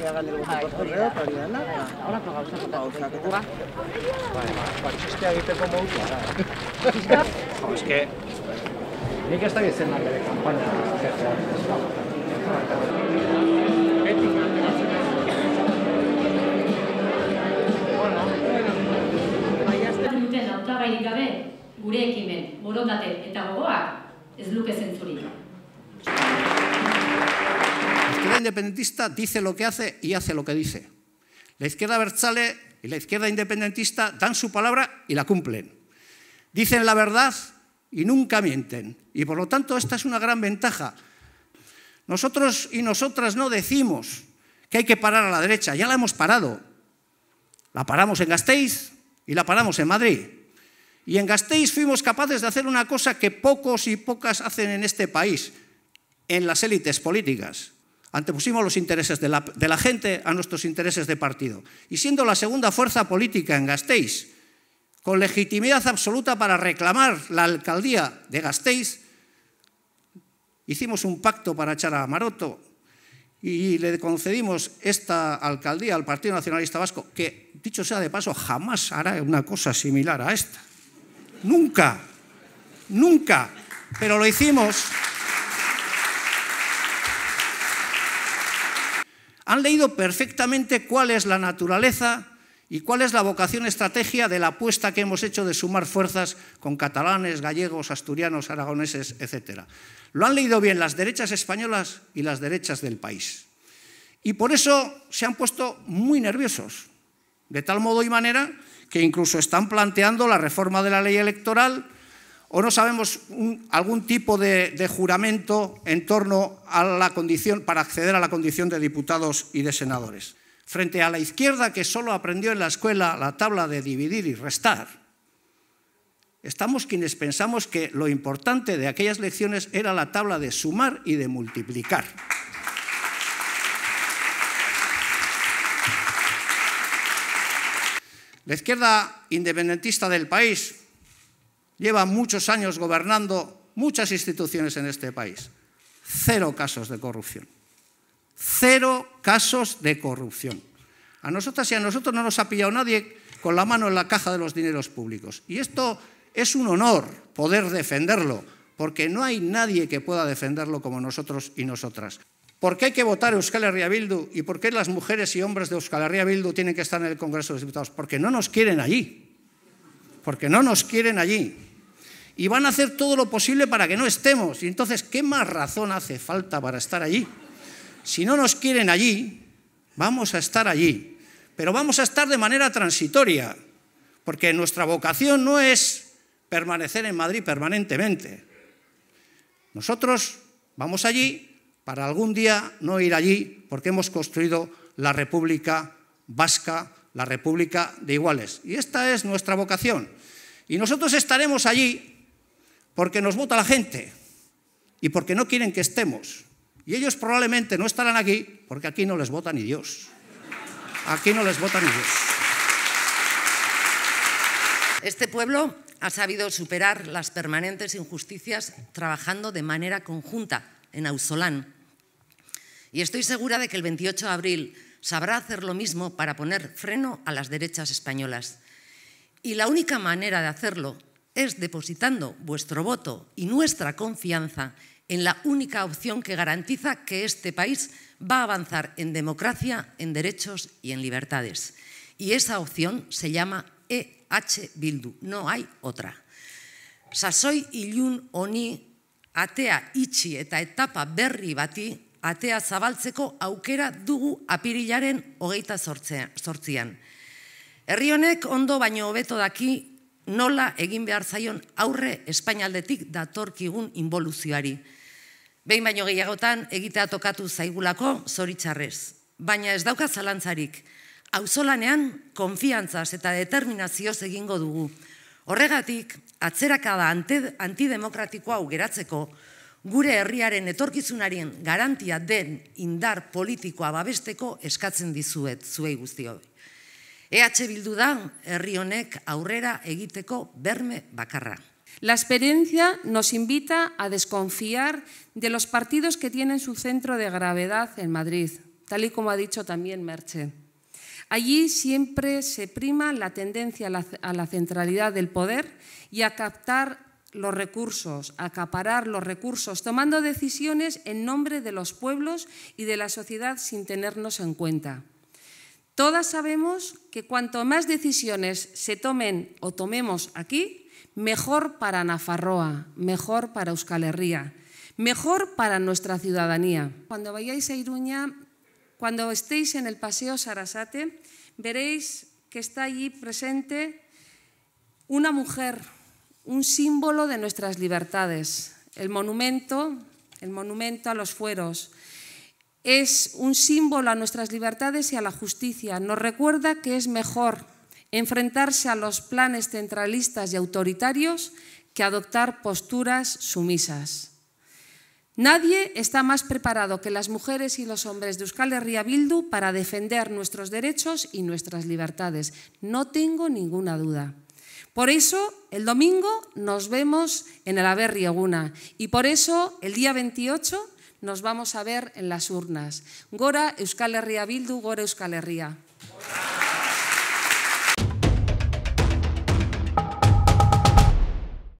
ia gainero hori. egiteko modu Ez ba eske ni gabe, gure ekimen morondate eta gogoak, eslupe zentsurilla. La izquierda independentista dice lo que hace y hace lo que dice. La izquierda Berchale y la izquierda independentista dan su palabra y la cumplen. Dicen la verdad y nunca mienten. Y por lo tanto esta es una gran ventaja. Nosotros y nosotras no decimos que hay que parar a la derecha, ya la hemos parado. La paramos en Gasteiz y la paramos en Madrid. Y en Gasteiz fuimos capaces de hacer una cosa que pocos y pocas hacen en este país, en las élites políticas, Antepusimos los intereses de la, gente a nuestros intereses de partido. Y siendo la segunda fuerza política en Gasteiz, con legitimidad absoluta para reclamar la alcaldía de Gasteiz, hicimos un pacto para echar a Maroto y le concedimos esta alcaldía al Partido Nacionalista Vasco, que, dicho sea de paso, jamás hará una cosa similar a esta. Nunca, nunca. Pero lo hicimos. han leído perfectamente cuál es la naturaleza y cuál es la vocación estrategia de la apuesta que hemos hecho de sumar fuerzas con catalanes, gallegos, asturianos, aragoneses, etc. Lo han leído bien las derechas españolas y las derechas del país. Y por eso se han puesto muy nerviosos, de tal modo y manera que incluso están planteando la reforma de la ley electoral o no sabemos algún tipo de, de, juramento en torno a la condición, para acceder a la condición de diputados y de senadores. Frente a la izquierda que solo aprendió en la escuela la tabla de dividir y restar, estamos quienes pensamos que lo importante de aquellas lecciones era la tabla de sumar y de multiplicar. La izquierda independentista del país lleva muchos años gobernando muchas instituciones en este país. Cero casos de corrupción. Cero casos de corrupción. A nosotras y a nosotros no nos ha pillado nadie con la mano en la caja de los dineros públicos. Y esto es un honor poder defenderlo, porque no hay nadie que pueda defenderlo como nosotros y nosotras. ¿Por qué hay que votar Euskal Herria Bildu y por qué las mujeres y hombres de Euskal Herria Bildu tienen que estar en el Congreso de los Diputados? Porque no nos quieren allí. Porque no nos quieren allí y van a hacer todo lo posible para que no estemos. Y entonces, ¿qué más razón hace falta para estar allí? Si no nos quieren allí, vamos a estar allí, pero vamos a estar de manera transitoria, porque nuestra vocación no es permanecer en Madrid permanentemente. Nosotros vamos allí para algún día no ir allí, porque hemos construido la República Vasca, la República de Iguales. Y esta es nuestra vocación. Y nosotros estaremos allí porque nos vota la gente y porque no quieren que estemos. Y ellos probablemente no estarán aquí porque aquí no les vota ni Dios. Aquí no les vota ni Dios. Este pueblo ha sabido superar las permanentes injusticias trabajando de manera conjunta en Ausolán. Y estoy segura de que el 28 de abril sabrá hacer lo mismo para poner freno a las derechas españolas. Y la única manera de hacerlo es depositando vuestro voto y nuestra confianza en la única opción que garantiza que este país va a avanzar en democracia, en derechos y en libertades. Y esa opción se llama EH Bildu, no hay otra. Sasoi ilun oni atea itxi eta etapa berri bati atea zabaltzeko aukera dugu apirilaren hogeita sortzean. Herri honek ondo baino hobeto daki nola egin behar zaion aurre espainaldetik datorkigun involuzioari. Behin baino gehiagotan egitea tokatu zaigulako zoritzarrez, baina ez dauka zalantzarik, auzolanean konfiantzaz eta determinazioz egingo dugu. Horregatik, atzerakada antidemokratikoa geratzeko gure herriaren etorkizunarien garantia den indar politikoa babesteko eskatzen dizuet zuei guzti hori. EH Bildu aurrera egiteko berme bakarra. La experiencia nos invita a desconfiar de los partidos que tienen su centro de gravedad en Madrid, tal y como ha dicho también Merche. Allí siempre se prima la tendencia a la, centralidad del poder y a captar los recursos, acaparar los recursos, tomando decisiones en nombre de los pueblos y de la sociedad sin tenernos en cuenta. Todas sabemos que cuanto más decisiones se tomen o tomemos aquí, mejor para Nafarroa, mejor para Euskal Herria, mejor para nuestra ciudadanía. Cuando vayáis a Iruña, cuando estéis en el Paseo Sarasate, veréis que está allí presente una mujer, un símbolo de nuestras libertades, el monumento, el monumento a los fueros, es un símbolo a nuestras libertades y a la justicia. Nos recuerda que es mejor enfrentarse a los planes centralistas y autoritarios que adoptar posturas sumisas. Nadie está más preparado que las mujeres y los hombres de Euskal Herria Bildu para defender nuestros derechos y nuestras libertades. No tengo ninguna duda. Por eso, el domingo nos vemos en el Averriaguna y por eso, el día 28, nos vamos a ver en las urnas. Gora Euskal Herria Bildu, Gora Euskal Herria.